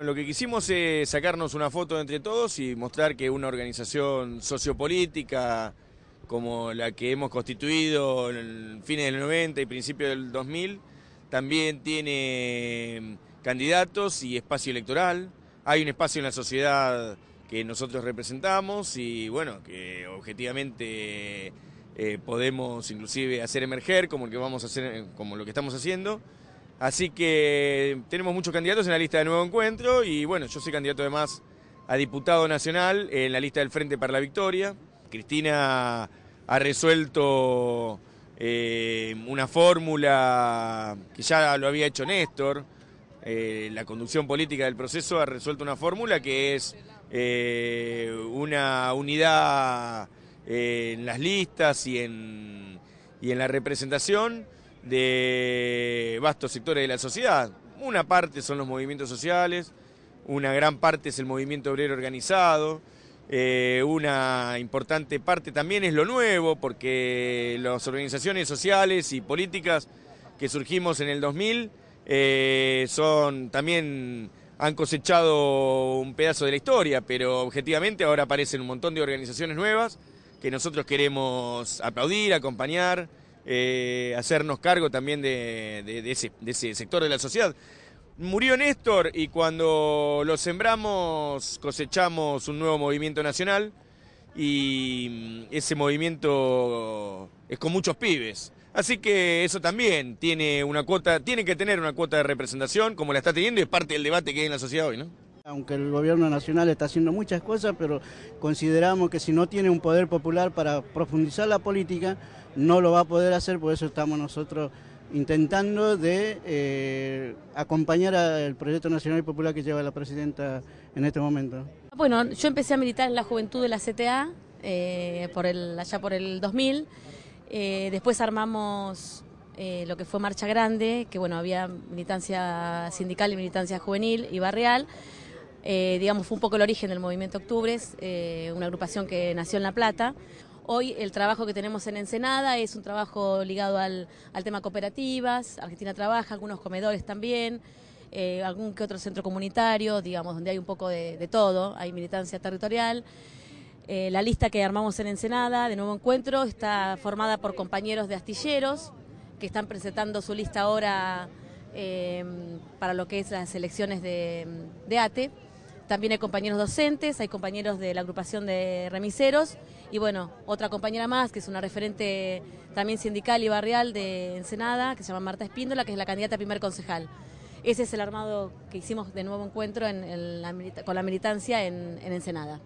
Lo que quisimos es sacarnos una foto entre todos y mostrar que una organización sociopolítica como la que hemos constituido en fines del 90 y principio del 2000 también tiene em, candidatos y espacio electoral. Hay un espacio en la sociedad que nosotros representamos y bueno, que objetivamente eh, podemos inclusive hacer emerger como lo que vamos a hacer, como lo que estamos haciendo. Así que tenemos muchos candidatos en la lista de Nuevo Encuentro y bueno, yo soy candidato además a diputado nacional en la lista del Frente para la Victoria. Cristina ha resuelto eh, una fórmula que ya lo había hecho Néstor. Eh, la conducción política del proceso ha resuelto una fórmula que es eh, una unidad en las listas y y en la representación de vastos sectores de la sociedad. Una parte son los movimientos sociales, una gran parte es el movimiento obrero organizado, eh, una importante parte también es lo nuevo, porque las organizaciones sociales y políticas que surgimos en el 2000 eh, son también han cosechado un pedazo de la historia, pero objetivamente ahora aparecen un montón de organizaciones nuevas que nosotros queremos aplaudir, acompañar, eh, hacernos cargo también de, ese, de ese sector de la sociedad. Murió Néstor y cuando lo sembramos cosechamos un nuevo movimiento nacional y mm, ese movimiento es con muchos pibes. Así que eso también tiene una cuota, tiene que tener una cuota de representación como la está teniendo y es parte del debate que hay en la sociedad hoy, ¿no? Aunque el gobierno nacional está haciendo muchas cosas, pero consideramos que si no tiene un poder popular para profundizar la política, no lo va a poder hacer, por eso estamos nosotros intentando de eh, acompañar al proyecto nacional y popular que lleva la presidenta en este momento. Bueno, yo empecé a militar en la juventud de la CTA, eh, por allá por el 2000. Eh, después armamos lo que fue Marcha Grande, que bueno, había militancia sindical y militancia juvenil y barrial. Eh, digamos, fue un poco el origen del Movimiento Octubres, eh, una agrupación que nació en La Plata. Hoy el trabajo que tenemos en Ensenada es un trabajo ligado al, tema cooperativas, Argentina trabaja, algunos comedores también, eh, algún que otro centro comunitario, digamos, donde hay un poco de, todo, hay militancia territorial. la lista que armamos en Ensenada, de nuevo encuentro, está formada por compañeros de astilleros que están presentando su lista ahora para lo que es las elecciones de, de ATE. También hay compañeros docentes, hay compañeros de la agrupación de remiseros y bueno, otra compañera más que es una referente también sindical y barrial de Ensenada, que se llama Marta Espíndola, que es la candidata a primer concejal. Ese es el armado que hicimos de nuevo encuentro con la militancia en Ensenada.